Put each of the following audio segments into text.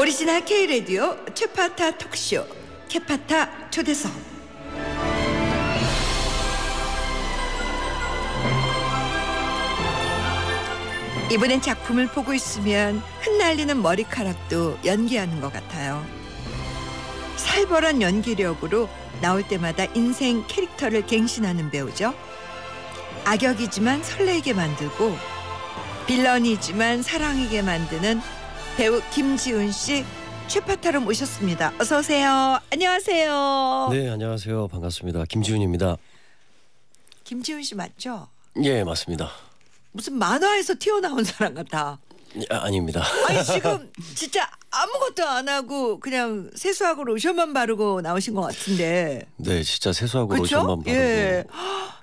오리지널 k 레디오 최파타 톡쇼 캐파타 초대석 이번엔 작품을 보고 있으면 흩날리는 머리카락도 연기하는 것 같아요. 살벌한 연기력으로 나올 때마다 인생 캐릭터를 갱신하는 배우죠. 악역이지만 설레게 만들고 빌런이지만 사랑이게 만드는 배우 김지훈 씨 최파타로 모셨습니다. 어서 오세요. 안녕하세요. 네, 안녕하세요. 반갑습니다. 김지훈입니다. 김지훈 씨 맞죠? 예, 맞습니다. 무슨 만화에서 튀어나온 사람 같아. 예, 아, 닙니다 아니 지금 진짜 아무것도 안 하고 그냥 세수하고 로션만 바르고 나오신 것 같은데. 네, 진짜 세수하고 그쵸? 로션만 바르고. 예.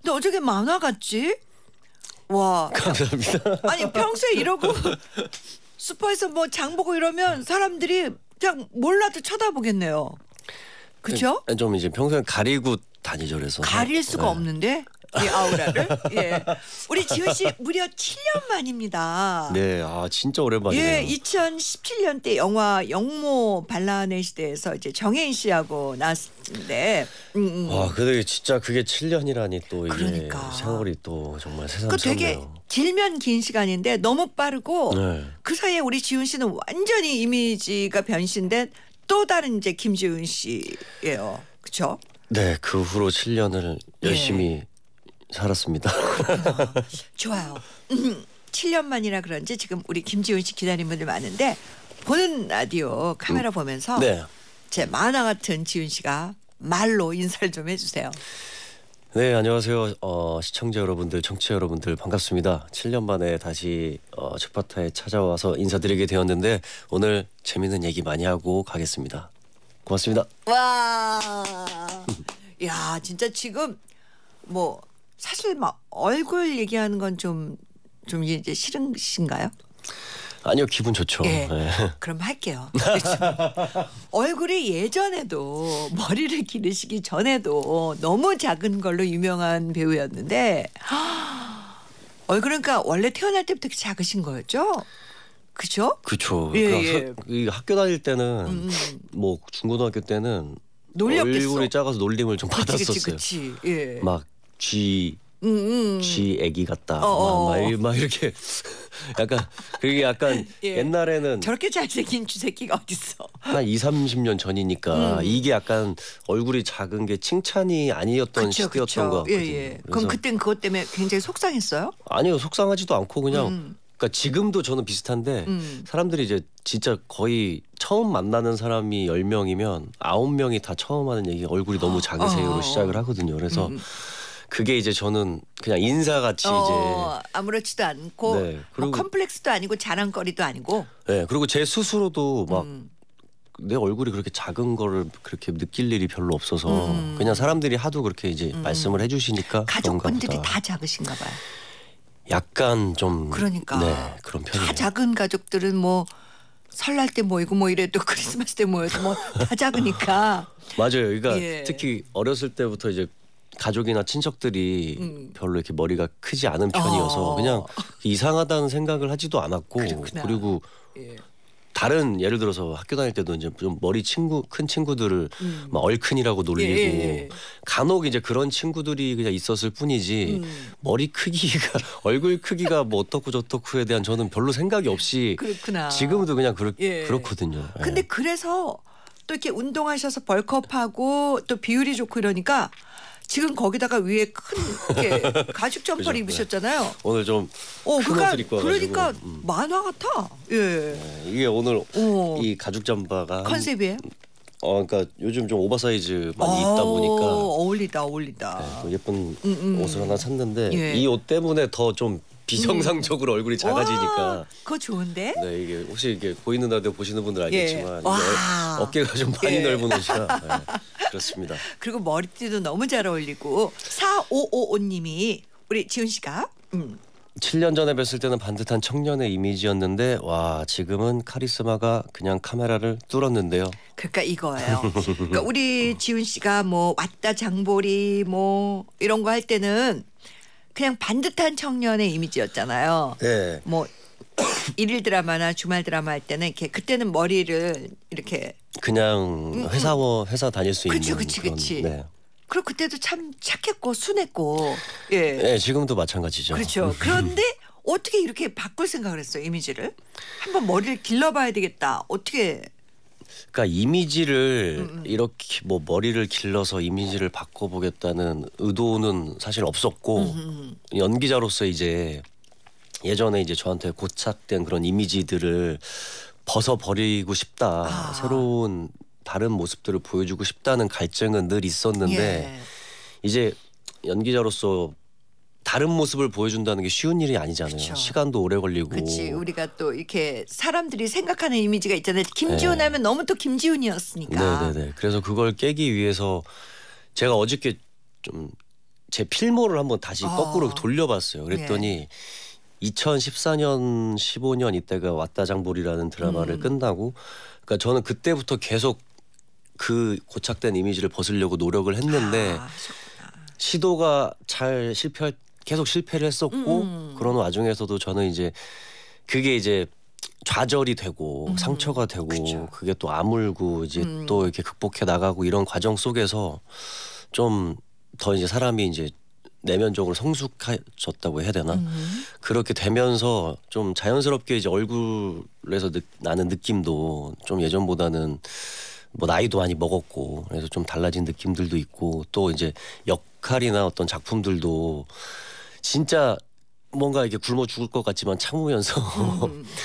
근데 어저께 만화 같지? 와. 감사합니다. 아니 평소에 이러고 슈퍼에서 뭐장 보고 이러면 사람들이 그냥 몰라도 쳐다보겠네요. 그렇죠? 좀 이제 평소에 가리고 다니죠 그래서 가릴 수가 네. 없는데 이 아우라를. 예. 우리 지효 씨 무려 7년 만입니다. 네, 아 진짜 오랜만이네요. 예, 2017년 때 영화 영모 반란의 시대에서 이제 정혜인 씨하고 나왔는데. 음, 음. 와, 근데 진짜 그게 7년이라니 또 이게 그러니까. 세월이 또 정말 세상 그 되게 길면 긴 시간인데 너무 빠르고 네. 그 사이에 우리 지훈 씨는 완전히 이미지가 변신된 또 다른 이제 김지훈 씨예요. 그렇죠? 네, 그 후로 7년을 열심히 네. 살았습니다. 그렇죠. 좋아요. 7년 음, 만이라 그런지 지금 우리 김지훈 씨 기다리는 분들 많은데 보는 라디오 카메라 음, 보면서 네. 제 만화 같은 지훈 씨가 말로 인사를 좀 해주세요. 네 안녕하세요 어, 시청자 여러분들 청취자 여러분들 반갑습니다 7년 만에 다시 어, 첫타에 찾아와서 인사드리게 되었는데 오늘 재밌는 얘기 많이 하고 가겠습니다 고맙습니다 와야 진짜 지금 뭐 사실 막 얼굴 얘기하는 건 좀좀 좀 이제 싫으신가요? 아니요 기분 좋죠. 예. 네. 그럼 할게요. 얼굴이 예전에도 머리를 기르시기 전에도 너무 작은 걸로 유명한 배우였는데 얼굴은 그러니까 원래 태어날 때부터 작으신 거였죠? 그죠? 그쵸. 예, 그러니까 예. 서, 학교 다닐 때는 음, 음. 뭐 중고등학교 때는 놀렸겠어. 얼굴이 작아서 놀림을 좀 그치, 받았었어요. 그치, 그치. 예. 막쥐 음, 음. 쥐 애기 같다. 어, 어 막, 막, 어. 막, 이렇게 약간 그게 약간 예. 옛날에는 저렇게 잘생긴 쥐새끼가 어딨어. 한 2, 30년 전이니까 음. 이게 약간 얼굴이 작은 게 칭찬이 아니었던 그쵸, 시대였던 거 같거든요. 예, 예. 그럼 그땐 그것 때문에 굉장히 속상했어요? 아니요. 속상하지도 않고 그냥 음. 그니까 지금도 저는 비슷한데 음. 사람들이 이제 진짜 거의 처음 만나는 사람이 열명이면 아홉 명이다 처음 하는 얘기 얼굴이 너무 어, 작으세요로 어. 시작을 하거든요. 그래서 음. 음. 그게 이제 저는 그냥 인사같이 어, 이제 아무렇지도 않고 네, 뭐 그리고, 뭐 컴플렉스도 아니고 자랑거리도 아니고 네 그리고 제 스스로도 막 음. 내 얼굴이 그렇게 작은 거를 그렇게 느낄 일이 별로 없어서 음. 그냥 사람들이 하도 그렇게 이제 음. 말씀을 해주시니까 가족분들이 다 작으신가 봐요. 약간 좀 그러니까 네, 그런 편이에요. 다 작은 가족들은 뭐 설날 때 모이고 뭐 이래도 크리스마스 때 모여도 뭐다 작으니까 맞아요. 그러니까 예. 특히 어렸을 때부터 이제 가족이나 친척들이 음. 별로 이렇게 머리가 크지 않은 편이어서 어. 그냥 이상하다는 생각을 하지도 않았고 그렇구나. 그리고 예. 다른 예를 들어서 학교 다닐 때도 이제 좀 머리 친구 큰 친구들을 음. 막 얼큰이라고 놀리고 예. 예, 예. 간혹 이제 그런 친구들이 그냥 있었을 뿐이지 음. 머리 크기가 얼굴 크기가 뭐 어떻고 저떻고에 대한 저는 별로 생각이 없이 그렇구나. 지금도 그냥 그렇 예. 그렇거든요. 근데 그래서 또 이렇게 운동하셔서 벌크업하고 또 비율이 좋고 이러니까 지금 거기다가 위에 큰 가죽 점퍼를 그죠? 네. 입으셨잖아요. 오늘 좀 어, 그러니까, 그러니까 음. 만화 같아. 예. 네, 이게 오늘 오. 어. 이 가죽 점퍼가 컨셉이에요? 한, 어, 그러니까 요즘 좀 오버사이즈 많이 어, 입다 보니까 어울리다 어울리다. 네, 예쁜 음, 음, 음. 옷을 하나 샀는데 예. 이옷 때문에 더 좀 비정상적으로 음. 얼굴이 작아지니까. 그거 좋은데? 네, 이게 혹시 이게 보이는 라디 보시는 분들 예. 알겠지만 예. 어깨가 좀 많이 예. 넓은 옷이라. 네. 그렇습니다. 그리고 머리띠도 너무 잘 어울리고 4555님이 우리 지훈 씨가 음. 7년 전에 뵀을 때는 반듯한 청년의 이미지였는데 와 지금은 카리스마가 그냥 카메라를 뚫었는데요. 그러니까 이거예요. 그러니까 우리 지훈 씨가 뭐 왔다 장보리 뭐 이런 거 할 때는 그냥 반듯한 청년의 이미지였잖아요. 네. 뭐 일일 드라마나 주말 드라마 할 때는 이렇게 그때는 머리를 이렇게 그냥 음, 음. 회사원 회사 다닐 수 그치, 있는 그치, 그런 그치. 네. 그리고 그때도 참 착했고 순했고 예. 네, 지금도 마찬가지죠. 그렇죠. 음. 그런데 어떻게 이렇게 바꿀 생각을 했어요 이미지를 한번 머리를 길러봐야 되겠다 어떻게 그러니까 이미지를 음, 음. 이렇게 뭐 머리를 길러서 이미지를 바꿔보겠다는 의도는 사실 없었고 음, 연기자로서 이제 예전에 이제 저한테 고착된 그런 이미지들을 벗어버리고 싶다. 아. 새로운 다른 모습들을 보여주고 싶다는 갈증은 늘 있었는데 예. 이제 연기자로서 다른 모습을 보여준다는 게 쉬운 일이 아니잖아요. 그쵸. 시간도 오래 걸리고. 그렇지. 우리가 또 이렇게 사람들이 생각하는 이미지가 있잖아요. 김지훈 네. 하면 너무 또 김지훈이었으니까. 네네네. 그래서 그걸 깨기 위해서 제가 어저께 좀 제 필모를 한번 다시 어. 거꾸로 돌려봤어요. 그랬더니 예. 2014년 15년 이때가 왔다장볼이라는 드라마를 음. 끝나고 그러니까 저는 그때부터 계속 그 고착된 이미지를 벗으려고 노력을 했는데 아, 시도가 잘 실패할 계속 실패를 했었고 음, 음. 그런 와중에서도 저는 이제 그게 이제 좌절이 되고 음. 상처가 되고 그쵸. 그게 또 아물고 이제 음. 또 이렇게 극복해 나가고 이런 과정 속에서 좀 더 이제 사람이 이제 내면적으로 성숙해졌다고 해야 되나 음. 그렇게 되면서 좀 자연스럽게 이제 얼굴에서 느, 나는 느낌도 좀 예전보다는 뭐 나이도 많이 먹었고 그래서 좀 달라진 느낌들도 있고 또 이제 역할이나 어떤 작품들도 진짜 뭔가 이게 굶어 죽을 것 같지만 참으면서 음.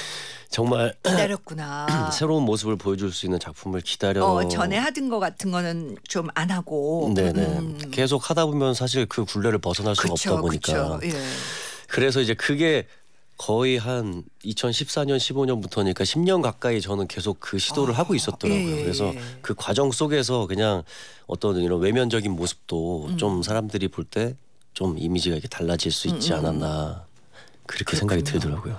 정말 기다렸구나. 새로운 모습을 보여줄 수 있는 작품을 기다려. 어, 전에 하던 거 같은 거는 좀 안 하고. 네네. 음. 계속 하다 보면 사실 그 굴레를 벗어날 수가 없다 보니까. 예. 그래서 이제 그게 거의 한 2014년 15년부터니까 10년 가까이 저는 계속 그 시도를 아, 하고 있었더라고요. 예. 예 그래서 예. 그 과정 속에서 그냥 어떤 이런 외면적인 모습도 음. 좀 사람들이 볼 때 좀 이미지가 이렇게 달라질 수 있지 음, 음. 않았나 그렇게 그렇군요. 생각이 들더라고요.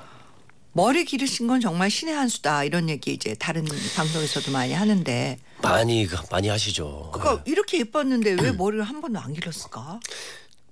머리 기르신 건 정말 신의 한 수다 이런 얘기 이제 다른 방송에서도 많이 하는데 많이 많이 하시죠. 그러니까 이렇게 예뻤는데 왜 음. 머리를 한 번도 안 길렀을까?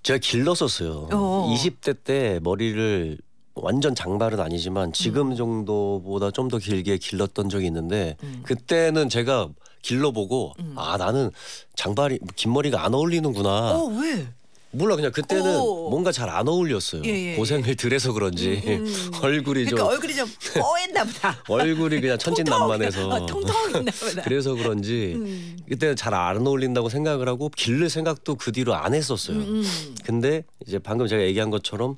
제가 길렀었어요. 어. 20대 어. 때 머리를 완전 장발은 아니지만 지금 음. 정도보다 좀 더 길게 길렀던 적이 있는데 음. 그때는 제가 길러보고 음. 아 나는 장발이 긴 머리가 안 어울리는구나. 어 왜? 몰라 그냥 그때는 오. 뭔가 잘 안 어울렸어요. 예, 예. 고생을 예. 들해서 그런지 음, 음. 얼굴이 그러니까 좀 얼굴이 좀 뽀했나 보다. 얼굴이 그냥 천진난만해서 통통했나 보다. 그래서 그런지 음. 그때는 잘 안 어울린다고 생각을 하고 길를 생각도 그 뒤로 안 했었어요. 음, 음. 근데 이제 방금 제가 얘기한 것처럼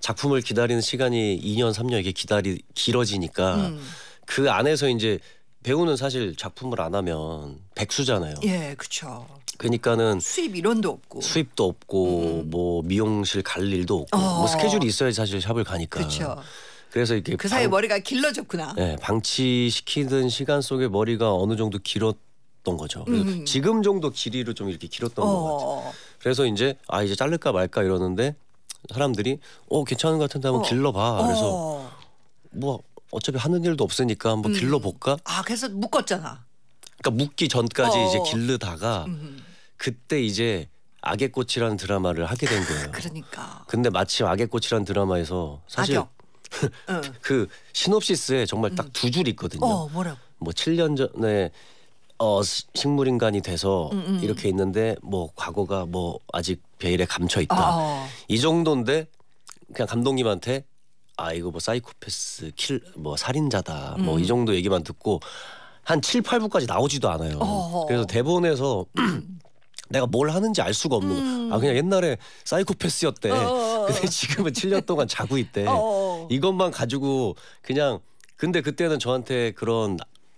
작품을 기다리는 시간이 2년 3년 이렇게 기다리 길어지니까 그 안에서 이제 배우는 사실 작품을 안 하면 백수잖아요. 예, 그렇죠. 그러니까는 수입 이론도 없고 수입도 없고 음. 뭐 미용실 갈 일도 없고 어. 뭐 스케줄이 있어야 지 사실 샵을 가니까. 그렇죠. 그래서 이렇게 그 사이 에 머리가 길러졌구나. 네, 예, 방치시키던 시간 속에 머리가 어느 정도 길었던 거죠. 음. 지금 정도 길이로 좀 이렇게 길었던 어. 것 같아요. 그래서 이제 아 이제 자를까 말까 이러는데 사람들이 어 괜찮은 것 같은데 한번 어. 길러봐. 그래서 어. 뭐 어차피 하는 일도 없으니까 한번 음. 길러볼까? 아 그래서 묶었잖아. 그러니까 묶기 전까지 어. 이제 길르다가 음. 그때 이제 악의 꽃이라는 드라마를 하게 된 거예요. 그러니까. 근데 마침 악의 꽃이라는 드라마에서 사실 그 시놉시스에 정말 딱 두줄 음. 있거든요. 어, 뭐라고? 뭐 7년 전에 어, 식물인간이 돼서 음, 음. 이렇게 있는데 뭐 과거가 뭐 아직 베일에 감춰 있다 아. 어. 이 정도인데 그냥 감독님한테 아 이거 뭐 사이코패스 킬 뭐 살인자다 뭐이 음. 정도 얘기만 듣고 한 7, 8부까지 나오지도 않아요. 어허. 그래서 대본에서 내가 뭘 하는지 알 수가 없는 음. 거아 그냥 옛날에 사이코패스였대. 어어. 어, 어. 근데 지금은 7년 동안 자고 있대. 어, 이것만 가지고 그냥 근데 그때는 저한테 그런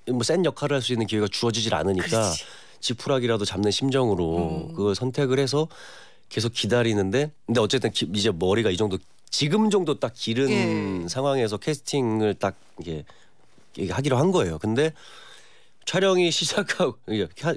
뭐 센 역할을 할 수 있는 기회가 주어지질 않으니까 그렇지. 지푸라기라도 잡는 심정으로 음. 그걸 선택을 해서 계속 기다리는데 근데 어쨌든 기, 이제 머리가 이 정도 지금 정도 딱 기른 예. 상황에서 캐스팅을 딱 이게 하기로 한 거예요. 근데 촬영이 시작하고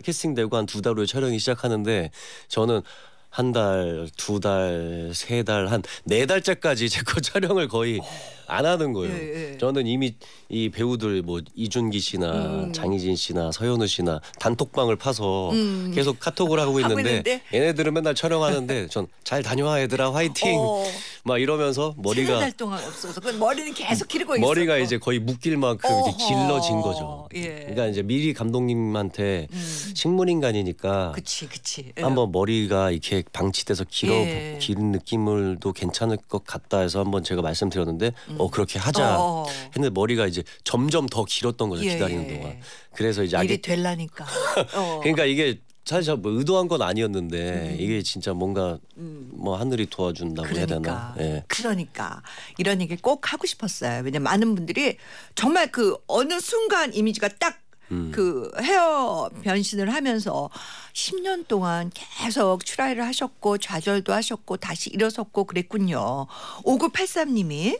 캐스팅되고 한 두 달 후에 촬영이 시작하는데 저는 한 달, 두 달, 세 달, 한 네 달째까지 제거 촬영을 거의 안 하는 거예요. 예, 예. 저는 이미 이 배우들 뭐 이준기 씨나 음. 장희진 씨나 서현우 씨나 단톡방을 파서 음. 계속 카톡을 하고 있는데, 하고 있는데, 얘네들은 맨날 촬영하는데 전 잘 다녀와 얘들아 화이팅 어. 막 이러면서 머리가 달 동안 없어서 그 머리는 계속 기르고 머리가 이제 거의 묶일 만큼 이제 길러진 거죠. 예. 그러니까 이제 미리 감독님한테 음. 식물인간이니까 그치 그치 예. 한번 머리가 이렇게 방치돼서 길어 예. 긴 느낌을도 괜찮을 것 같다 해서 한번 제가 말씀드렸는데 음. 어 그렇게 하자 어, 어, 어 했는데 머리가 이제 점점 더 길었던 거죠 예, 기다리는 예, 예. 동안. 그래서 이제 일이 아기... 될라니까. 어. 그러니까 이게 사실 뭐 의도한 건 아니었는데 음. 이게 진짜 뭔가 음. 뭐 하늘이 도와준다고 그러니까, 해야 되나? 그러니까. 예. 그러니까 이런 얘기 꼭 하고 싶었어요. 왜냐 면 많은 분들이 정말 그 어느 순간 이미지가 딱 음. 그 헤어 변신을 하면서 10년 동안 계속 출하를 하셨고 좌절도 하셨고 다시 일어섰고 그랬군요. 5983님이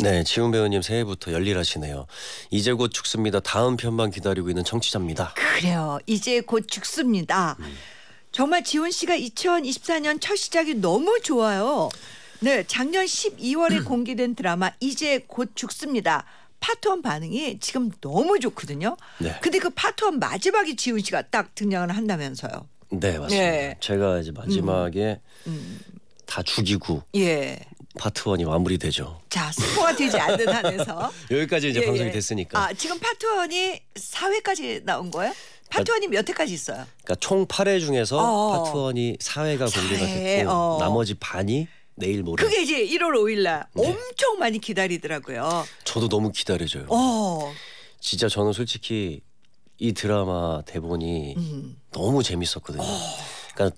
네, 지훈 배우님 새해부터 열일하시네요. 이제 곧 죽습니다. 다음 편만 기다리고 있는 청취자입니다. 그래요. 이제 곧 죽습니다. 음. 정말 지훈 씨가 2024년 첫 시작이 너무 좋아요. 네, 작년 12월에 음. 공개된 드라마 이제 곧 죽습니다. 파트원 반응이 지금 너무 좋거든요. 네. 근데 그 파트원 마지막에 지훈 씨가 딱 등장을 한다면서요. 네, 맞습니다. 네. 제가 이제 마지막에 음. 음. 다 죽이고 예. 파트 1이 마무리되죠. 자, 스포가 되지 않는 한에서 여기까지 이제 예, 방송이 예. 됐으니까. 아, 지금 파트 1이 4회까지 나온 거예요? 파트 1이 그러니까 몇 회까지 있어요? 그러니까 총 8회 중에서 어 파트 1이 4회가 공개가 4회. 됐고 어 나머지 반이 내일 모레. 그게 이제 1월 5일 날 네. 엄청 많이 기다리더라고요. 저도 너무 기다려져요. 어. 진짜 저는 솔직히 이 드라마 대본이 음. 너무 재밌었거든요. 어. 그러니까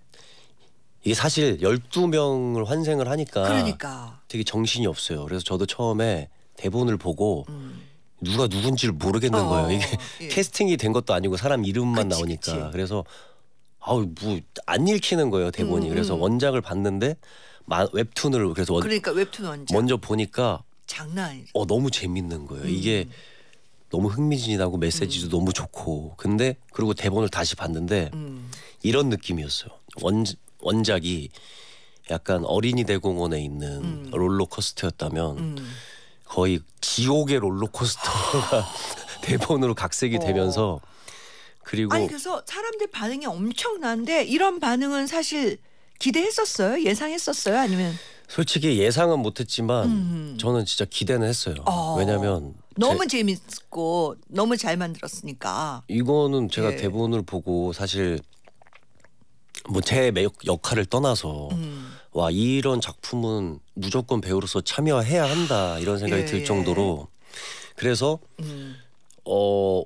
이게 사실 12명을 환생을 하니까 그러니까. 되게 정신이 없어요. 그래서 저도 처음에 대본을 보고 음. 누가 누군지를 모르겠는 어, 거예요. 어, 이게 어. 예. 캐스팅이 된 것도 아니고 사람 이름만 그치, 나오니까. 그치. 그래서 아우 뭐 안 읽히는 거예요, 대본이. 음, 그래서 음. 원작을 봤는데 마, 웹툰을 그래서 원, 그러니까 웹툰 원작. 먼저 보니까 장난 아니어 너무 재밌는 거예요. 음. 이게 너무 흥미진진하고 메시지도 음. 너무 좋고. 근데 그리고 대본을 다시 봤는데 이런 느낌이었어요. 원 원작이 약간 어린이 대공원에 있는 음. 롤러코스터였다면 음. 거의 지옥의 롤러코스터가 대본으로 각색이 어. 되면서 그리고 아니 그래서 사람들 반응이 엄청난데 이런 반응은 사실 기대했었어요? 예상했었어요? 아니면 솔직히 예상은 못했지만 저는 진짜 기대는 했어요. 어. 왜냐면 너무 제, 재밌고 너무 잘 만들었으니까 이거는 제가 예. 대본을 보고 사실 뭐제 역할을 떠나서 음. 와 이런 작품은 무조건 배우로서 참여해야 한다 이런 생각이 예, 들 예. 정도로 그래서 음. 어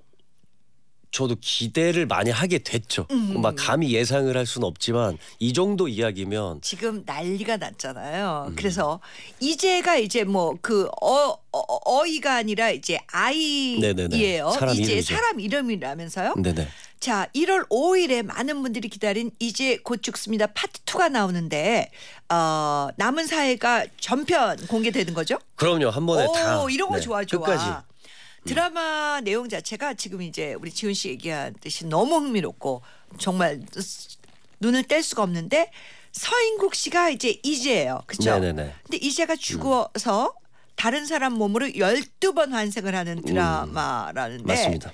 저도 기대를 많이 하게 됐죠. 음. 음 막 음. 감히 예상을 할 수는 없지만 이 정도 이야기면 지금 난리가 났잖아요. 음. 그래서 이제가 이제 뭐그 어, 어, 어, 어이가 아니라 이제 아이예요. 네네 이제 이름이죠. 사람 이름이라면서요? 네네. 자, 1월 5일에 많은 분들이 기다린 이제 곧 죽습니다 파트 2가 나오는데 어, 남은 사회가 전편 공개되는 거죠? 그럼요. 한 번에 오, 다. 이런 거 네, 좋아 좋아. 끝까지. 드라마 음. 내용 자체가 지금 이제 우리 지훈 씨 얘기한듯이 너무 흥미롭고 정말 눈을 뗄 수가 없는데 서인국 씨가 이제 이제예요 그렇죠? 네네네. 근데 이제가 죽어서 음. 다른 사람 몸으로 1 2번 환생을 하는 음. 드라마라는데 음. 맞습니다.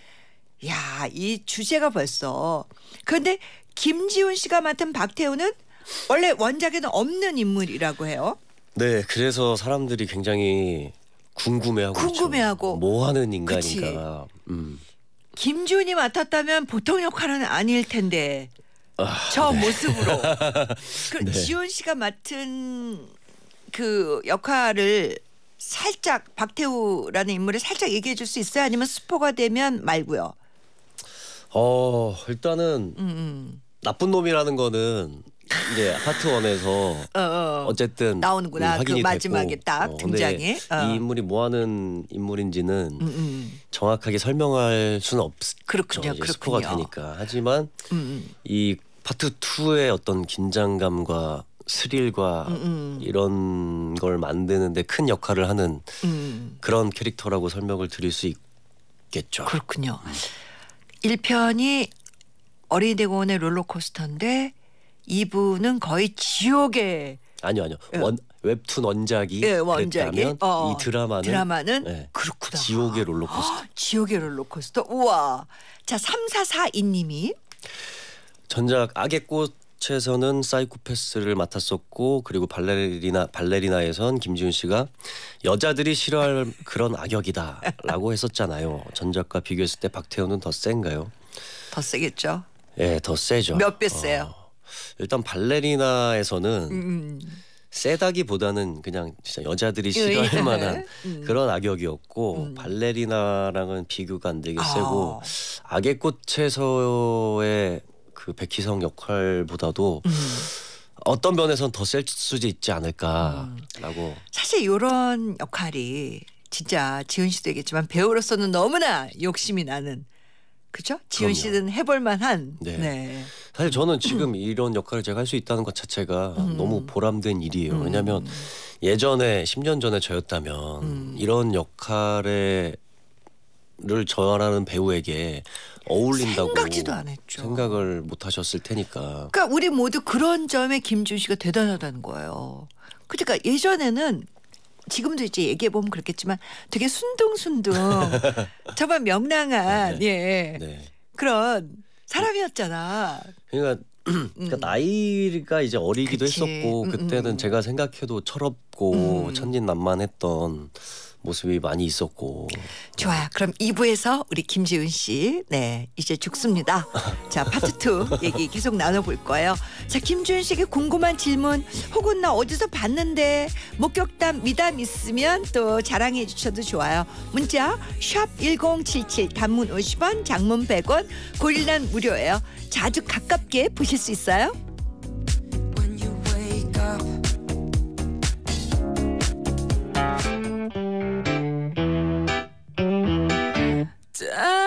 야, 이 주제가 벌써. 그런데 김지훈 씨가 맡은 박태우는 원래 원작에는 없는 인물이라고 해요. 네, 그래서 사람들이 굉장히 궁금해하고 궁금해하고 뭐 하는 인간인가. 음. 김지훈이 맡았다면 보통 역할은 아닐 텐데. 아, 저 네. 모습으로. 그 네. 지훈 씨가 맡은 그 역할을 살짝 박태우라는 인물을 살짝 얘기해 줄 수 있어요? 아니면 스포가 되면 말고요. 어 일단은 음, 음. 나쁜 놈이라는 거는 이제 하트 원에서 어, 어, 어. 쨌든 나오는구나. 그 확인이 그 마지막에 됐고, 딱 등장해. 어. 이 어. 인물이 뭐하는 인물인지는 음, 음. 정확하게 설명할 수는 없죠. 그렇군요. 이제 스포가 그렇군요. 되니까. 하지만 음, 음. 이 파트 2의 어떤 긴장감과 스릴과 음, 음. 이런 걸 만드는데 큰 역할을 하는 음. 그런 캐릭터라고 설명을 드릴 수 있겠죠. 그렇군요. 1편이 어린이대공원의 롤러코스터인데 2부는 거의 지옥의 아니요 아니요 예. 원, 웹툰 원작이 예, 원작이 어, 어, 이 드라마는 드라마는 예. 그렇구나 지옥의 롤러코스터 허, 아, 지옥의 롤러코스터 우와 자 3442님이 전작 악의 꽃 넷에서는 사이코패스를 맡았었고 그리고 발레리나 발레리나에선 김지훈 씨가 여자들이 싫어할 그런 악역이다라고 했었잖아요. 전작과 비교했을 때 박태현은 더 센가요? 더 세겠죠. 예, 더 세죠. 몇배 세요? 어, 일단 발레리나에서는 음. 음, 음. 세다기보다는 그냥 진짜 여자들이 싫어할 만한 음. 그런 악역이었고 음. 발레리나랑은 비교가 안 되게 아. 세고 악의 꽃에서의 그 백희성 역할보다도 음. 어떤 면에선 더 셀 수도 있지 않을까라고. 음. 사실 이런 역할이 진짜 지훈 씨도 얘겠지만 배우로서는 너무나 욕심이 나는 그죠? 지훈 씨는 해볼 만한. 네. 네. 사실 저는 음. 지금 이런 역할을 제가 할 수 있다는 것 자체가 음. 너무 보람된 일이에요. 음. 왜냐하면 예전에 10년 전에 저였다면 음. 이런 역할에 를 저라는 배우에게 어울린다고 생각지도 않았죠. 생각을 못 하셨을 테니까. 그러니까 우리 모두 그런 점에 김준 씨가 대단하다는 거예요. 그러니까 예전에는 지금도 이제 얘기해 보면 그렇겠지만 되게 순둥순둥 저만 명랑한 네. 예 네. 그런 사람이었잖아. 그러니까 그러니까 음. 나이가 이제 어리기도 그치. 했었고 음, 음, 그때는 음, 제가 생각해도 철없고 음. 천진난만했던 모습이 많이 있었고. 좋아요. 그럼 2부에서 우리 김지훈 씨, 네 이제 죽습니다. 자 파트 2 얘기 계속 나눠볼 거예요. 자 김지훈 씨에게 궁금한 질문 혹은 나 어디서 봤는데 목격담 미담 있으면 또 자랑해 주셔도 좋아요. 문자 샵 #1077 단문 50원, 장문 100원, 고릴란 무료예요. 자주 가깝게 보실 수 있어요. die. Uh,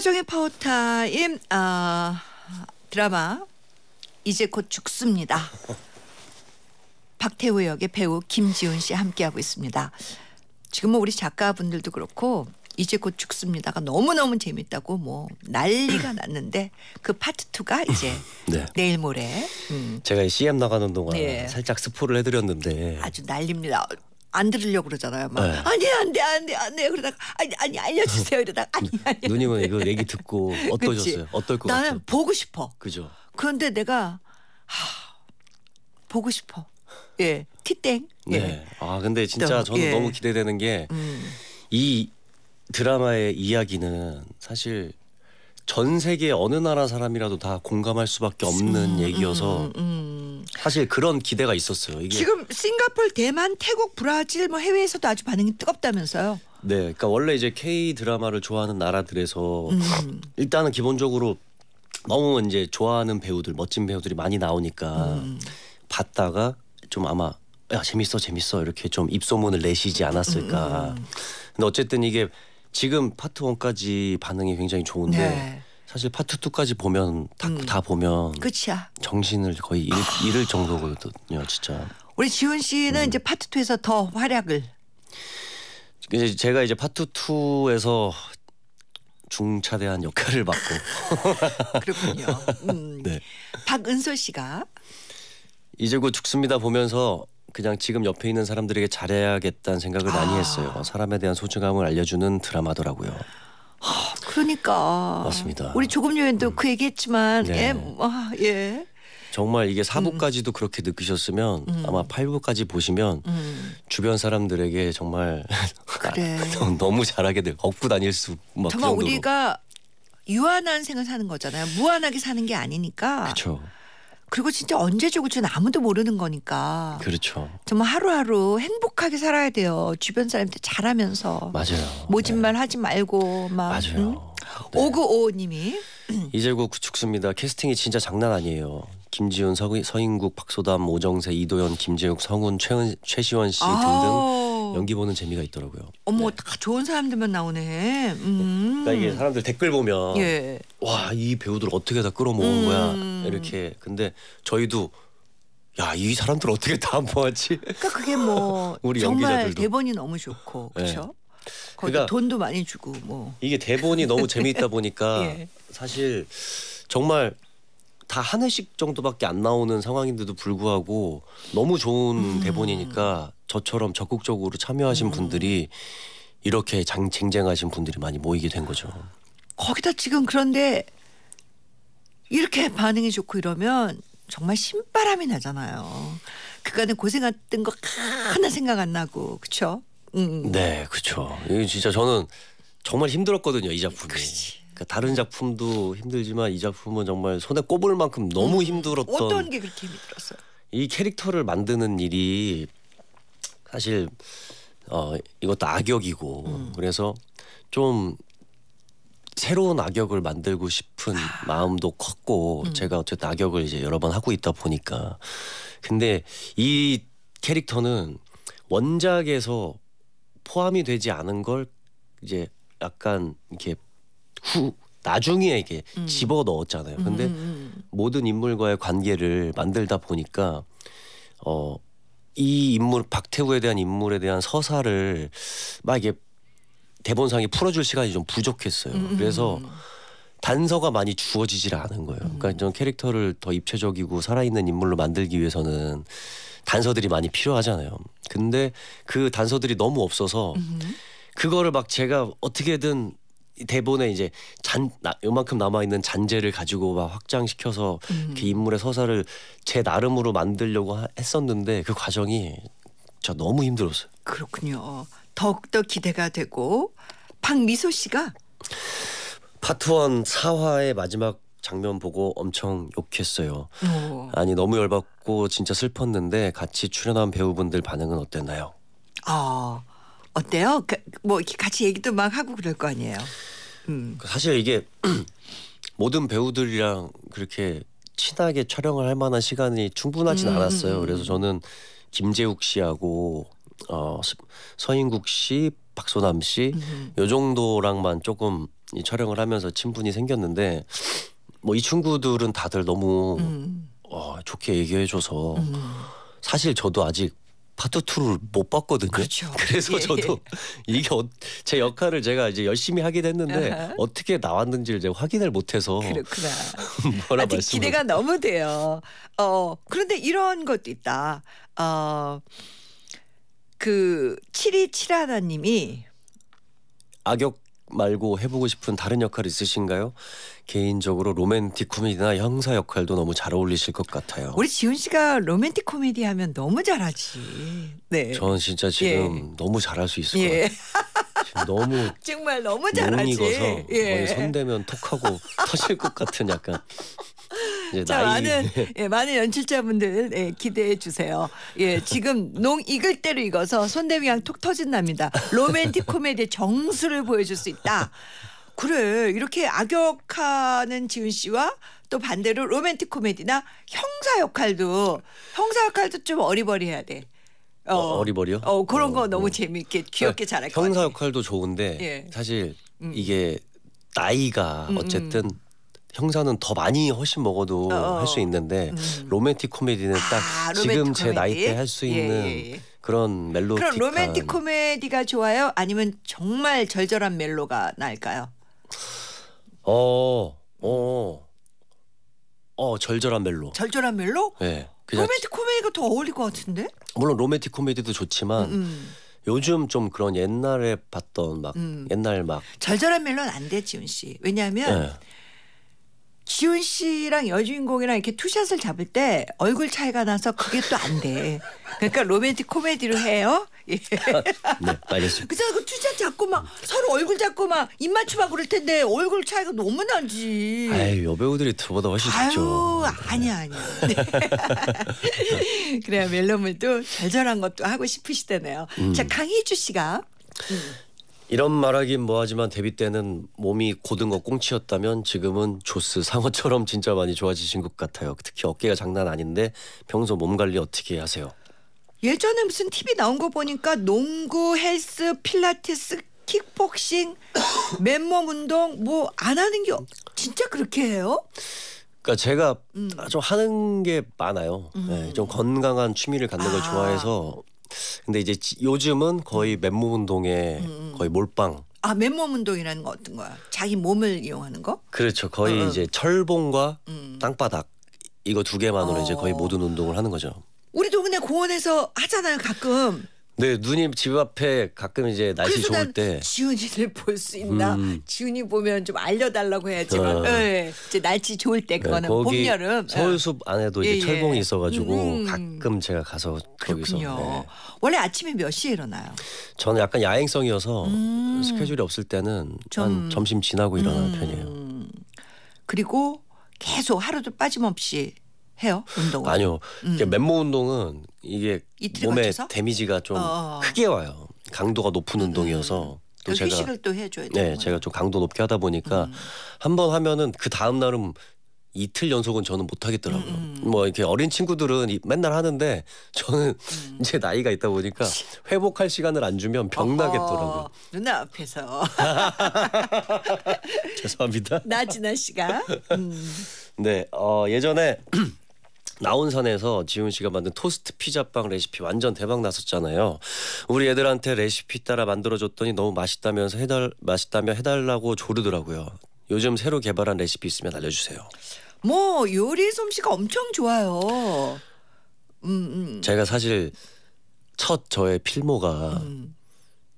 한나정의 파워타임 어, 드라마 이제 곧 죽습니다. 박태호 역의 배우 김지훈 씨 함께하고 있습니다. 지금 뭐 우리 작가분들도 그렇고 이제 곧 죽습니다가 너무너무 재밌다고 뭐 난리가 났는데 그 파트 2가 이제 네. 내일 모레 음. 제가 이 CM 나가는 동안 네. 살짝 스포를 해드렸는데 아주 난립니다. 안 들으려고 그러잖아요. 막 네. 아니 안돼 안돼 안돼 그러다가 아니 아니 알려주세요 어. 이러다가 아니 아니 누님은 이거 얘기 듣고 어떠셨어요? 어떨 것 같아요? 나는 보고 싶어. 그죠. 그런데 내가 하, 보고 싶어. 예 티땡. 예. 네. 아 근데 진짜 또, 저는 예. 너무 기대되는 게이 음. 드라마의 이야기는 사실 전 세계 어느 나라 사람이라도 다 공감할 수밖에 없는 음, 음 얘기여서. 음, 음. 사실 그런 기대가 있었어요. 이게 지금 싱가폴, 대만, 태국, 브라질 뭐 해외에서도 아주 반응이 뜨겁다면서요. 네, 그러니까 원래 이제 K 드라마를 좋아하는 나라들에서 음. 일단은 기본적으로 너무 이제 좋아하는 배우들, 멋진 배우들이 많이 나오니까 음. 봤다가 좀 아마 야 재밌어 재밌어 이렇게 좀 입소문을 내시지 않았을까. 음. 근데 어쨌든 이게 지금 파트 원까지 반응이 굉장히 좋은데 네. 사실 파트 2까지 보면 다, 음. 다 보면 그치야. 정신을 거의 잃, 아. 잃을 정도거든요, 진짜. 우리 지훈 씨는 음. 이제 파트 2에서 더 활약을 이제 제가 이제 파트 2에서 중차대한 역할을 맡고 그렇군요. 음. 네. 박은솔 씨가 이제 곧 죽습니다 보면서 그냥 지금 옆에 있는 사람들에게 잘해야겠다는 생각을 아. 많이 했어요. 사람에 대한 소중함을 알려주는 드라마더라고요. 그러니까 맞습니다. 우리 조금 여행도 음. 그 얘기했지만 네. 예, 뭐, 아, 예. 정말 이게 4부까지도 음. 그렇게 느끼셨으면 음. 아마 8부까지 보시면 음. 주변 사람들에게 정말 그래. 너무 잘하게 될 업고 다닐 수 뭐, 그 정말 그 우리가 유한한 생을 사는 거잖아요. 무한하게 사는 게 아니니까. 그렇죠. 그리고 진짜 언제 죽을지는 아무도 모르는 거니까. 그렇죠. 정말 하루하루 행복하게 살아야 돼요. 주변 사람들 잘하면서. 맞아요. 모진말 네. 하지 말고 막. 맞아요. 응? 네. 5 9 5님이 이재구 구축수입니다. 캐스팅이 진짜 장난 아니에요. 김지훈, 서, 서인국, 박소담, 오정세, 이도현, 김재욱, 성훈, 최은, 최시원 씨 등등 연기 보는 재미가 있더라고요. 어머 네. 다 좋은 사람들만 나오네. 음. 그러니까 이게 사람들 댓글 보면 예. 와이 배우들 어떻게 다 끌어모은 음. 거야 이렇게 근데 저희도 야 이 사람들 어떻게 다 모았지? 그러니까 그게 뭐 우리 정말 연기자들도. 대본이 너무 좋고 그렇죠. 네. 그러니까 돈도 많이 주고 뭐 이게 대본이 너무 재미있다 보니까 예. 사실 정말 다 한 회씩 정도밖에 안 나오는 상황인데도 불구하고 너무 좋은 음. 대본이니까 저처럼 적극적으로 참여하신 음. 분들이 이렇게 쟁쟁하신 분들이 많이 모이게 된 거죠. 거기다 지금 그런데 이렇게 반응이 좋고 이러면 정말 신바람이 나잖아요. 그간에 고생했던 거 하나 생각 안 나고 그쵸? 음. 네, 그쵸. 이게 진짜 저는 정말 힘들었거든요 이 작품이. 그치. 그 그러니까 다른 작품도 힘들지만 이 작품은 정말 손에 꼽을 만큼 너무 음. 힘들었던. 어떤 게 그렇게 힘들었어요? 이 캐릭터를 만드는 일이 사실 어 이것도 악역이고 음. 그래서 좀 새로운 악역을 만들고 싶은 아. 마음도 컸고 음. 제가 어쨌든 악역을 이제 여러 번 하고 있다 보니까 근데 이 캐릭터는 원작에서 포함이 되지 않은 걸 이제 약간 이렇게 후 나중에 이게 음. 집어 넣었잖아요. 음, 근데 음, 음. 모든 인물과의 관계를 만들다 보니까 어이 인물 박태우에 대한 인물에 대한 서사를 막 이게 대본상이 풀어줄 시간이 좀 부족했어요. 음, 음, 음. 그래서 단서가 많이 주어지질 않은 거예요. 그러니까 음. 좀 캐릭터를 더 입체적이고 살아있는 인물로 만들기 위해서는 단서들이 많이 필요하잖아요. 근데 그 단서들이 너무 없어서 그거를 막 제가 어떻게든 대본에 이제 잔 나, 요만큼 남아 있는 잔재를 가지고 막 확장시켜서 음. 그 인물의 서사를 제 나름으로 만들려고 하, 했었는데 그 과정이 저 너무 힘들었어요. 그렇군요. 더욱더 기대가 되고 박미소 씨가 파트 원 4화의 마지막 장면 보고 엄청 욕했어요. 오. 아니 너무 열받고 진짜 슬펐는데 같이 출연한 배우분들 반응은 어땠나요? 어 어때요? 그, 뭐 같이 얘기도 막 하고 그럴 거 아니에요. 음. 사실 이게 모든 배우들이랑 그렇게 친하게 촬영을 할 만한 시간이 충분하진 음. 음 않았어요. 음, 그래서 음. 저는 김재욱 씨하고 어, 서인국 씨, 박소남 씨, 요 정도랑만 조금 이 촬영을 하면서 친분이 생겼는데 뭐 이 친구들은 다들 너무 음. 어, 좋게 얘기해줘서 음. 사실 저도 아직 파트 투를못 봤거든요. 그렇죠. 그래서 예. 저도 이게 어, 제 역할을 제가 이제 열심히 하게됐는데 아하. 어떻게 나왔는지를 제가 확인을 못해서 그렇구나. 뭐라 말씀 기대가 너무 돼요. 어 그런데 이런 것도 있다. 어. 그 7271님이 악역 말고 해보고 싶은 다른 역할 있으신가요? 개인적으로 로맨틱 코미디나 형사 역할도 너무 잘 어울리실 것 같아요. 우리 지훈 씨가 로맨틱 코미디 하면 너무 잘하지. 네. 전 진짜 지금 예. 너무 잘할 수 있을 예. 것 같아요. 너무 정말 너무 잘하지. 어서 예. 거의 손대면 톡하고 터질 것 같은 약간 자, 나이. 많은 예, 많은 연출자분들 예, 기대해 주세요. 예, 지금 농 익을 대로 익어서 손대미양 톡 터진답니다. 로맨틱 코미디의 정수를 보여줄 수 있다. 그래 이렇게 악역하는 지훈 씨와 또 반대로 로맨틱 코미디나 형사 역할도 형사 역할도 좀 어리버리해야 돼. 어, 어 리버리요 어 그런 어, 거 너무 어. 재미있게 그러니까 귀엽게 잘할 것같 형사 역할도 좋은데 예. 사실 음. 이게 나이가 어쨌든 음, 음. 형사는 더 많이 훨씬 먹어도 어. 어. 할수 있는데 음. 로맨틱 코미디는 아, 딱 아, 로맨틱 지금 코미디? 제 나이 때 할수 예, 예, 있는 예, 예. 그런 멜로. 그럼 로맨틱 코미디가 좋아요? 아니면 정말 절절한 멜로가 나을까요? 어, 어, 어 절절한 멜로. 절절한 멜로? 네. 로맨틱 코미디가 더 어울릴 것 같은데? 물론 로맨틱 코미디도 좋지만. 음. 음. 요즘 좀 그런 옛날에 봤던 막 음. 옛날 막 절절한 멜론 안돼 지훈 씨 왜냐하면 네. 지훈 씨랑 여주인공이랑 이렇게 투샷을 잡을 때 얼굴 차이가 나서 그게 또 안 돼. 그러니까 로맨틱 코미디로 해요. 예. 아, 네, 알겠습니다. 그래서 그 투샷 잡고 막 서로 얼굴 잡고 막 입맞춤하고 그럴 텐데 얼굴 차이가 너무 나지. 아유 여배우들이 저보다 훨씬 좋죠. 아유 아니야 아니야. 네. 네. 그래야 멜로물도 절절한 것도 하고 싶으시다네요. 음. 자 강희주 씨가. 음. 이런 말하긴 뭐하지만 데뷔 때는 몸이 고든 거 꽁치였다면 지금은 조스 상어처럼 진짜 많이 좋아지신 것 같아요. 특히 어깨가 장난 아닌데 평소 몸 관리 어떻게 하세요? 예전에 무슨 TV 나온 거 보니까 농구, 헬스, 필라테스, 킥복싱, 맨몸 운동 뭐 안 하는 게 진짜 그렇게 해요? 그러니까 제가 음. 좀 하는 게 많아요. 음. 네, 좀 음. 건강한 취미를 갖는 아. 걸 좋아해서 근데 이제 요즘은 거의 음. 맨몸 운동에 음, 음, 음. 거의 몰빵. 아 맨몸 운동이라는 건 어떤 거야? 자기 몸을 이용하는 거? 그렇죠. 거의 어. 어. 이제 철봉과 음. 땅바닥 이거 두 개만으로 어. 이제 거의 어. 모든 운동을 하는 거죠. 우리 도 그냥 공원에서 하잖아요 가끔. 네, 누님 집 앞에 가끔 이제 날씨 그래서 좋을 난때 지훈이를 볼 수 있나? 음. 지훈이 보면 좀 알려달라고 해야지만 어. 예, 이제 날씨 좋을 때 네, 그거는 봄 여름 예. 서울숲 안에도 이제 예, 예. 철봉이 있어가지고 음. 가끔 제가 가서 거기서 네. 원래 아침에 몇 시에 일어나요? 저는 약간 야행성이어서 음. 스케줄이 없을 때는 좀- 점심 지나고 일어나는 음. 편이에요. 그리고 계속 하루도 빠짐없이 해요 운동을? 아니요. 그러니까 음. 맨몸 운동은 이게 몸에 걸쳐서? 데미지가 좀어 어, 어. 크게 와요. 강도가 높은 음, 운동이어서. 음. 음. 또 제가 휴식을 또 해줘야 돼요. 네, 거예요. 제가 좀 강도 높게 하다 보니까 음. 한번 하면은 그 다음 날은 이틀 연속은 저는 못 하겠더라고요. 음. 음. 뭐 이렇게 어린 친구들은 맨날 하는데 저는 음. 이제 나이가 있다 보니까 회복할 시간을 안 주면 병 나겠더라고요. 누나 앞에서 죄송합니다. 나진아 씨가 네, 어, 예전에 나온산에서 지훈 씨가 만든 토스트 피자빵 레시피 완전 대박 났었잖아요. 우리 애들한테 레시피 따라 만들어줬더니 너무 맛있다면서 해달 맛있다며 해달라고 조르더라고요. 요즘 새로 개발한 레시피 있으면 알려주세요. 뭐 요리 솜씨가 엄청 좋아요. 음, 음. 제가 사실 첫 저의 필모가 음.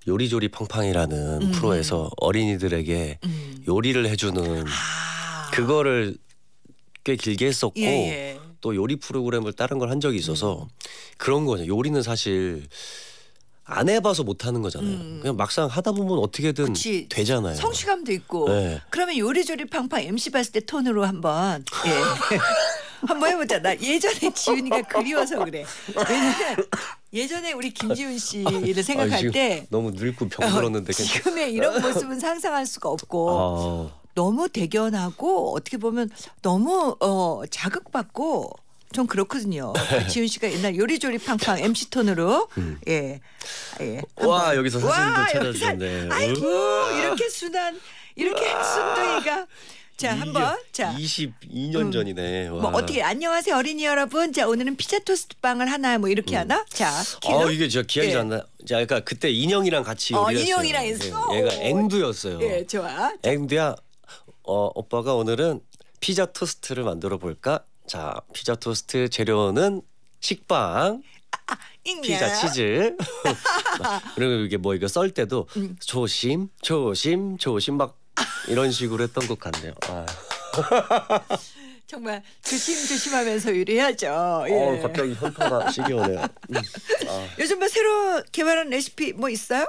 요리조리 팡팡이라는 음. 프로에서 어린이들에게 음. 요리를 해주는 아. 그거를 꽤 길게 했었고. 예, 예. 또 요리 프로그램을 다른 걸 한 적이 있어서 음. 그런 거죠. 요리는 사실 안 해봐서 못 하는 거잖아요. 음. 그냥 막상 하다 보면 어떻게든 그치. 되잖아요. 성취감도 있고. 네. 그러면 요리조리 팡팡 MC 봤을 때 톤으로 한번 예. 한번 해보자. 나 예전에 지훈이가 그리워서 그래. 왜냐면 예전에 우리 김지훈 씨를 생각할 아, 때 너무 늙고 어, 병들었는데 어, 지금의 이런 모습은 상상할 수가 없고. 아. 너무 대견하고 어떻게 보면 너무 어, 자극받고 좀 그렇거든요. 네. 지윤 씨가 옛날 요리조리 팡팡 MC 톤으로 음. 예. 예. 와, 여기서 사진도 찾아주셨네. 아이고, 이렇게 순한 이렇게 순둥이가 자, 한번. 자. 22년 음. 전이네. 뭐 와. 뭐 어떻게 안녕하세요 어린이 여러분. 자, 오늘은 피자 토스트 빵을 하나 뭐 이렇게 음. 하나? 자. 키는? 아, 어, 이게 제가 기억이 예. 안 나. 자, 그러니까 그때 인형이랑 같이 어, 인형이랑 했어. 예, 얘가 앵두였어요. 예, 좋아. 앵두야. 어, 오빠가 오늘은 피자 토스트를 만들어 볼까? 자, 피자 토스트 재료는 식빵, 아, 아 피자 치즈. 그리고 이게 뭐 이거 썰 때도 음. 조심, 조심, 조심 막 이런 식으로 했던 것 같네요. 아. 정말 조심조심하면서 일해야죠. 예. 어, 갑자기 현타가 시기 오네요. 음. 아. 요즘 뭐 새로 개발한 레시피 뭐 있어요?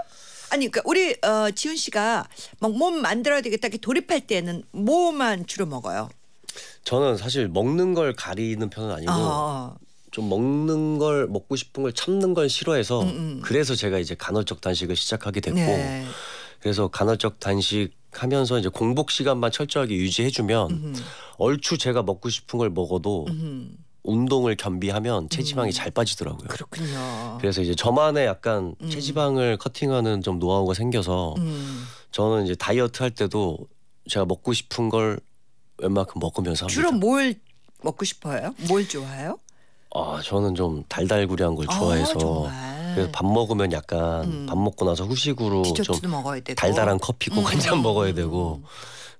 아니 그러니까 우리 어, 지훈 씨가 막 몸 만들어야 되겠다 이렇게 돌입할 때는 뭐만 주로 먹어요? 저는 사실 먹는 걸 가리는 편은 아니고 어. 좀 먹는 걸 먹고 싶은 걸 참는 걸 싫어해서 음, 음. 그래서 제가 이제 간헐적 단식을 시작하게 됐고 네. 그래서 간헐적 단식 하면서 이제 공복 시간만 철저하게 유지해주면 음흠. 얼추 제가 먹고 싶은 걸 먹어도 음흠. 운동을 겸비하면 체지방이 음. 잘 빠지더라고요. 그렇군요. 그래서 이제 저만의 약간 음. 체지방을 커팅하는 좀 노하우가 생겨서 음. 저는 이제 다이어트 할 때도 제가 먹고 싶은 걸 웬만큼 먹으면서 합니다. 주로 뭘 먹고 싶어요? 뭘 좋아해요? 아 저는 좀 달달구리한 걸 아, 좋아해서 아, 그래서 밥 먹으면 약간 음. 밥 먹고 나서 후식으로 좀 먹어야 되고. 달달한 커피 꼭한잔 음, 음, 먹어야 되고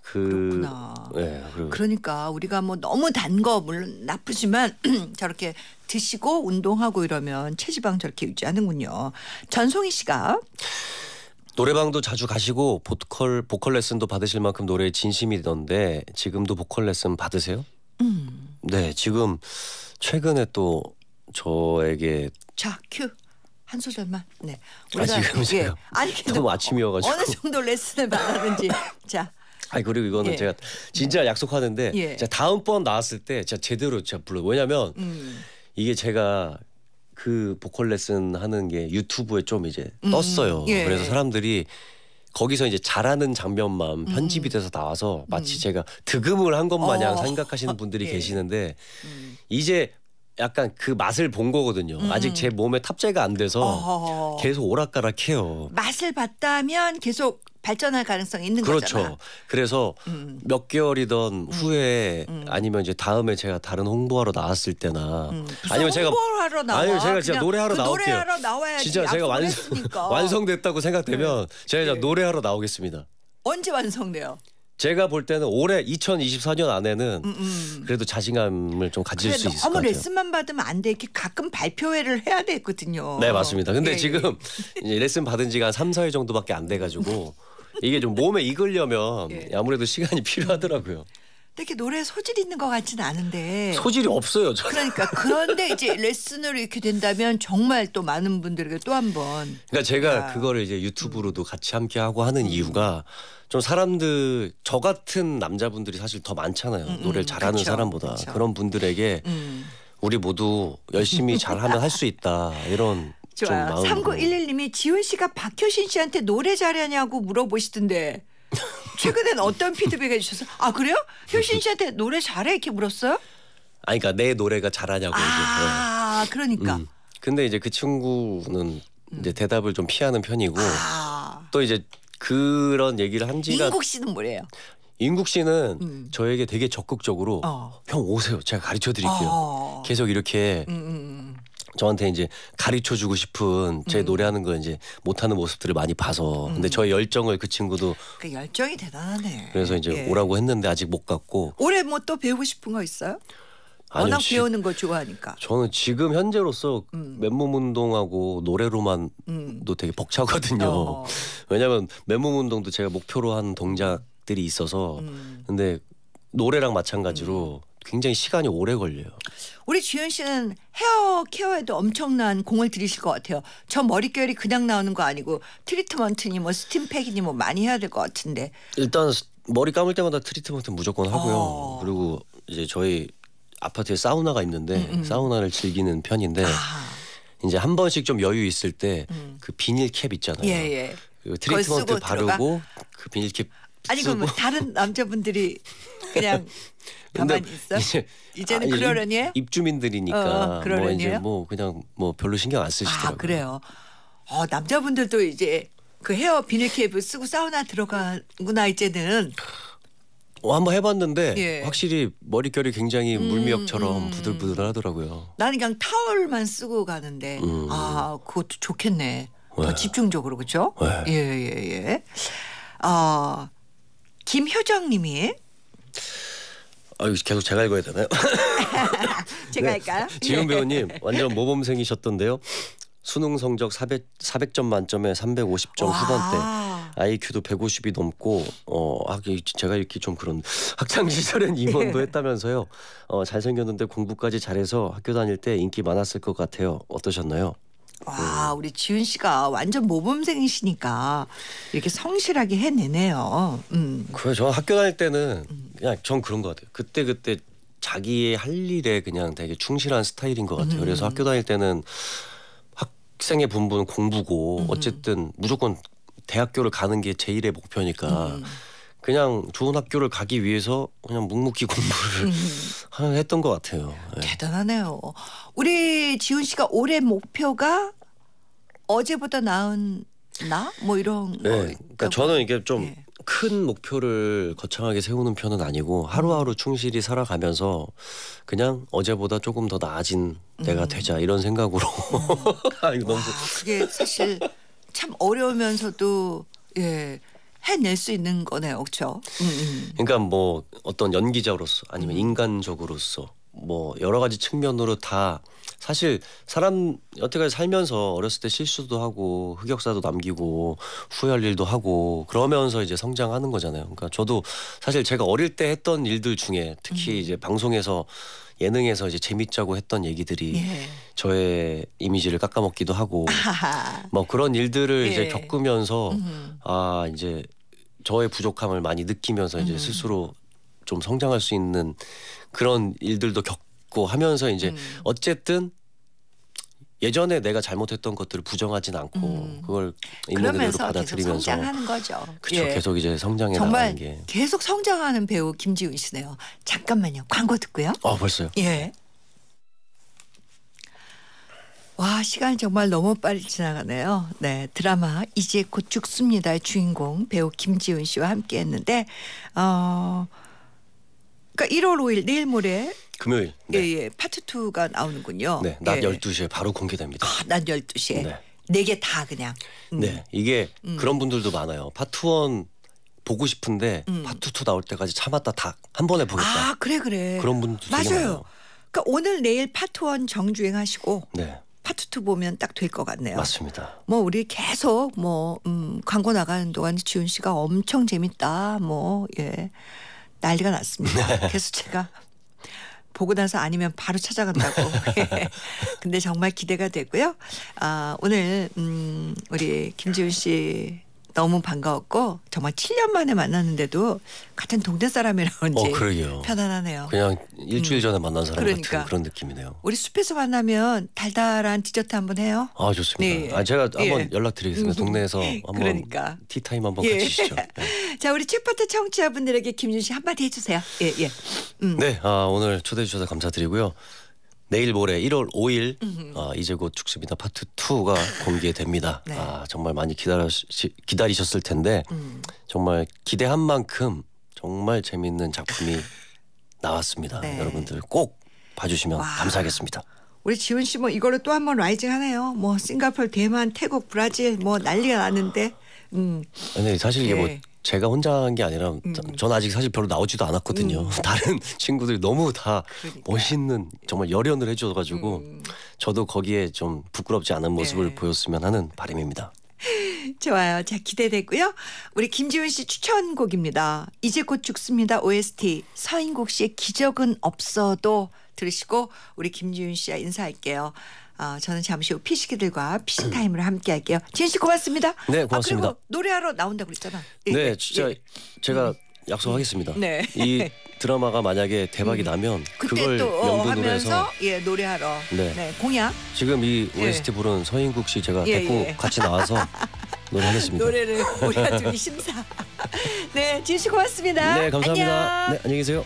그, 그렇구나. 예, 그러니까 우리가 뭐 너무 단거 물론 나쁘지만 저렇게 드시고 운동하고 이러면 체지방 저렇게 유지하는군요. 전송희 씨가 노래방도 자주 가시고 보컬 보컬 레슨도 받으실 만큼 노래에 진심이던데 지금도 보컬 레슨 받으세요? 음. 네, 지금 최근에 또 저에게 자, 큐. 한 소절만. 네. 아, 우리가 아, 지금 이게 아니 너무 아침이어가지고 어느 정도 레슨을 받았는지 자 아니 그리고 이거는 예. 제가 진짜 네. 약속하는데 예. 다음번 나왔을 때 제가 제대로 제가 불러 왜냐면 음. 이게 제가 그 보컬 레슨 하는 게 유튜브에 좀 이제 음. 떴어요. 예. 그래서 사람들이 거기서 이제 잘하는 장면만 음. 편집이 돼서 나와서 마치 음. 제가 득음을 한 것 마냥 어. 생각하시는 분들이 예. 계시는데 음. 이제 약간 그 맛을 본 거거든요. 음. 아직 제 몸에 탑재가 안 돼서 어허허. 계속 오락가락해요. 맛을 봤다면 계속 발전할 가능성이 있는 그렇죠. 거잖아. 그렇죠. 그래서 음. 몇 개월이던 음. 후에 음. 아니면 이제 다음에 제가 다른 홍보하러 나왔을 때나 음. 아니면 제가 홍보하러 나와. 아니면 제가 진짜 노래하러 그 나올게요. 노래하러 나와야지. 진짜 제가 완성, 완성됐다고 생각되면 네. 제가 네. 노래하러 나오겠습니다. 언제 완성돼요? 제가 볼 때는 올해 2024년 안에는 음, 음. 그래도 자신감을 좀 가질 그래, 수 있을 것 같아요. 너무 레슨만 받으면 안 돼. 이렇게 가끔 발표회를 해야 되거든요. 네, 맞습니다. 근데 예, 예. 지금 예. 레슨 받은 지가 한 3, 4일 정도밖에 안 돼 가지고 이게 좀 몸에 익으려면 예. 아무래도 시간이 필요하더라고요. 되게 노래 소질 있는 것 같지는 않은데 소질이 없어요. 저는. 그러니까 그런데 이제 레슨으로 이렇게 된다면 정말 또 많은 분들에게 또 한번 그러니까 제가 아. 그거를 이제 유튜브로도 음. 같이 함께 하고 하는 음. 이유가 좀 사람들 저 같은 남자분들이 사실 더 많잖아요. 음, 음, 노래를 잘하는 그쵸, 사람보다 그쵸. 그런 분들에게 음. 우리 모두 열심히 잘하면 할 수 있다 이런 좋아요. 3911님이 지훈 씨가 박효신 씨한테 노래 잘하냐고 물어보시던데 최근엔 어떤 피드백 을주셔서아 그래요? 효신 씨한테 노래 잘해 이렇게 물었어요? 아니 그러니까 내 노래가 잘하냐고. 아 이제. 네. 그러니까. 음. 근데 이제 그 친구는 음. 이제 대답을 좀 피하는 편이고 아. 또 이제 그런 얘기를 한 지가 인국 씨는 뭐래요? 인국 씨는 음. 저에게 되게 적극적으로 어. 형 오세요 제가 가르쳐 드릴게요 어. 계속 이렇게 음, 음, 음. 저한테 이제 가르쳐 주고 싶은 제 음. 노래하는 거 이제 못하는 모습들을 많이 봐서 근데 음. 저의 열정을 그 친구도 그 열정이 대단하네. 그래서 이제 예. 오라고 했는데 아직 못 갔고 올해 뭐 또 배우고 싶은 거 있어요? 아니요, 워낙 지, 배우는 거 좋아하니까. 저는 지금 현재로서 음. 맨몸 운동하고 노래로만도 음. 되게 벅차거든요. 어. 왜냐하면 맨몸 운동도 제가 목표로 한 동작들이 있어서 음. 근데 노래랑 마찬가지로. 음. 굉장히 시간이 오래 걸려요. 우리 주현 씨는 헤어 케어에도 엄청난 공을 들이실 것 같아요. 저 머릿결이 그냥 나오는 거 아니고 트리트먼트니 뭐 스팀팩이니 뭐 많이 해야 될 것 같은데. 일단 머리 감을 때마다 트리트먼트 무조건 하고요. 어. 그리고 이제 저희 아파트에 사우나가 있는데 음음. 음. 사우나를 즐기는 편인데 아. 이제 한 번씩 좀 여유 있을 때그 음. 그 비닐 캡 있잖아요. 예, 예. 그 트리트먼트 바르고 들어가? 그 비닐 캡 아니 그러면 다른 남자분들이 그냥 가만히 있어? 이제, 이제는 아, 예, 그러려니 해? 입주민들이니까 어, 뭐 이제 뭐 그냥 뭐 별로 신경 안 쓰시더라고요. 아, 그래요. 어, 남자분들도 이제 그 헤어 비닐캡 쓰고 사우나 들어가구나 이제는. 어, 한번 해봤는데 예. 확실히 머릿결이 굉장히 음, 물미역처럼 음. 부들부들하더라고요. 나는 그냥 타월만 쓰고 가는데 음. 아 그것도 좋겠네. 네. 더 집중적으로 그렇죠? 예예예. 네. 예, 예. 아 김효정님이 아유 계속 제가 읽어야 되나요? 제가 네. 할까요? 지훈 예. 배우님 완전 모범생이셨던데요. 수능 성적 400, 400점 만점에 350점 와. 후반대. IQ도 150이 넘고 어아기 제가 읽기 좀 그런 학창 시절엔 임원도 예. 했다면서요. 어 잘생겼는데 공부까지 잘해서 학교 다닐 때 인기 많았을 것 같아요. 어떠셨나요? 와, 네. 우리 지윤 씨가 완전 모범생이시니까 이렇게 성실하게 해내네요. 음. 그래, 저 학교 다닐 때는 그냥 전 그런 것 같아요. 그때 그때 자기의 할 일에 그냥 되게 충실한 스타일인 것 같아요. 그래서 음. 학교 다닐 때는 학생의 분부는 공부고 음. 어쨌든 무조건 대학교를 가는 게 제일의 목표니까. 음. 그냥 좋은 학교를 가기 위해서 그냥 묵묵히 공부를 음. 했던 것 같아요. 네. 대단하네요. 우리 지훈 씨가 올해 목표가 어제보다 나은 나? 뭐 이런 네. 그러니까 저는 이게 좀큰 예. 네. 목표를 거창하게 세우는 편은 아니고 음. 하루하루 충실히 살아가면서 그냥 어제보다 조금 더 나아진 음. 내가 되자 이런 생각으로 음. 아, 이거 와, 너무 그게 사실 참 어려우면서도 예 해낼 수 있는 거네요, 그렇죠? 음, 음. 그러니까 뭐 어떤 연기자로서 아니면 음. 인간적으로서 뭐 여러 가지 측면으로 다 사실 사람 여태까지 살면서 어렸을 때 실수도 하고 흑역사도 남기고 후회할 일도 하고 그러면서 이제 성장하는 거잖아요. 그러니까 저도 사실 제가 어릴 때 했던 일들 중에 특히 음. 이제 방송에서 예능에서 이제 재밌자고 했던 얘기들이 예. 저의 이미지를 깎아먹기도 하고 뭐 그런 일들을 예. 이제 겪으면서 음. 아 이제 저의 부족함을 많이 느끼면서 이제 음. 스스로 좀 성장할 수 있는 그런 일들도 겪고 하면서 이제 음. 어쨌든 예전에 내가 잘못했던 것들을 부정하진 않고 음. 그걸 있는 그대로 받아들이면서 계속 성장하는 거죠. 그렇죠. 예. 계속 이제 성장해 나가는 게. 계속 성장하는 배우 김지우 씨네요. 잠깐만요. 광고 듣고요. 아, 벌써요? 예. 와시간 정말 너무 빨리 지나가네요. 네 드라마 이제 곧 죽습니다의 주인공 배우 김지훈 씨와 함께했는데 어. 그러니까 1월 5일 내일 모레 금요일 네. 예, 예, 파트 2가 나오는군요. 네, 낮 예. 12시에 바로 공개됩니다. 아, 낮 12시에. 네. 네 개다 그냥. 음. 네. 이게 음. 그런 분들도 많아요. 파트 1 보고 싶은데 음. 파트 2 나올 때까지 참았다 다 한 번에 보겠다. 아, 그래 그래. 그런 분들도 맞아요. 많아요. 그러니까 오늘 내일 파트 1 정주행 하시고 네. 파트 2 보면 딱 될 것 같네요. 맞습니다. 뭐 우리 계속 뭐 음, 광고 나가는 동안 지훈 씨가 엄청 재밌다. 뭐 예. 난리가 났습니다. 네. 그래서 제가 보고 나서 아니면 바로 찾아간다고. 예. 근데 정말 기대가 되고요. 아, 오늘 음, 우리 김지훈 씨 너무 반가웠고 정말 7년 만에 만났는데도 같은 동네 사람이라는지 어, 편안하네요. 그냥 일주일 전에 만난 사람 그러니까. 같은 그런 느낌이네요. 우리 숲에서 만나면 달달한 디저트 한번 해요. 아 좋습니다. 네. 아 제가 예. 음. 그러니까. 한번 예. 연락드리겠습니다. 동네에서 한번 그러니까. 티타임 한번 예. 같이시죠. 네. 자 우리 챗파트 청취자분들에게 김준 씨 한마디 해주세요. 예 예. 음. 네, 아, 오늘 초대해 주셔서 감사드리고요. 내일 모레 1월 5일 어, 이제 곧 죽습니다 파트 2가 공개됩니다. 네. 아 정말 많이 기다려 기다리셨을 텐데 음. 정말 기대한 만큼 정말 재밌는 작품이 나왔습니다. 네. 여러분들 꼭 봐주시면 와. 감사하겠습니다. 우리 지훈 씨 뭐 이걸로 또한번 라이징 하네요. 뭐 싱가폴, 대만, 태국, 브라질 뭐 난리가 났는데 음. 아니 사실 이게 뭐 네. 뭐 제가 혼자 한 게 아니라 음, 음. 전 아직 사실 별로 나오지도 않았거든요. 음. 다른 친구들이 너무 다 그러니까. 멋있는 정말 열연을 해줘가지고 음, 음. 저도 거기에 좀 부끄럽지 않은 네. 모습을 네. 보였으면 하는 바람입니다. 좋아요. 자 기대되고요. 우리 김지훈 씨 추천곡입니다. 이제 곧 죽습니다. OST 서인국 씨의 기적은 없어도 들으시고 우리 김지훈 씨와 인사할게요. 어, 저는 잠시 후 피식이들과 피식타임을 함께할게요. 진씨 고맙습니다. 네 아, 고맙습니다. 아, 그리고 노래하러 나온다고 그랬잖아. 예, 네 예, 진짜 예. 제가 음. 약속하겠습니다. 네. 이 드라마가 만약에 대박이 음. 나면 그걸 어, 연분으로 해서 예, 노래하러 네. 네. 공약. 지금 이 예. OST 부른 서인국 씨 제가 예, 데리고 같이 나와서 노래하겠습니다. 노래를 우리가 둘 심사. 네, 진씨 고맙습니다. 네, 감사합니다. 안녕. 네, 안녕히 계세요.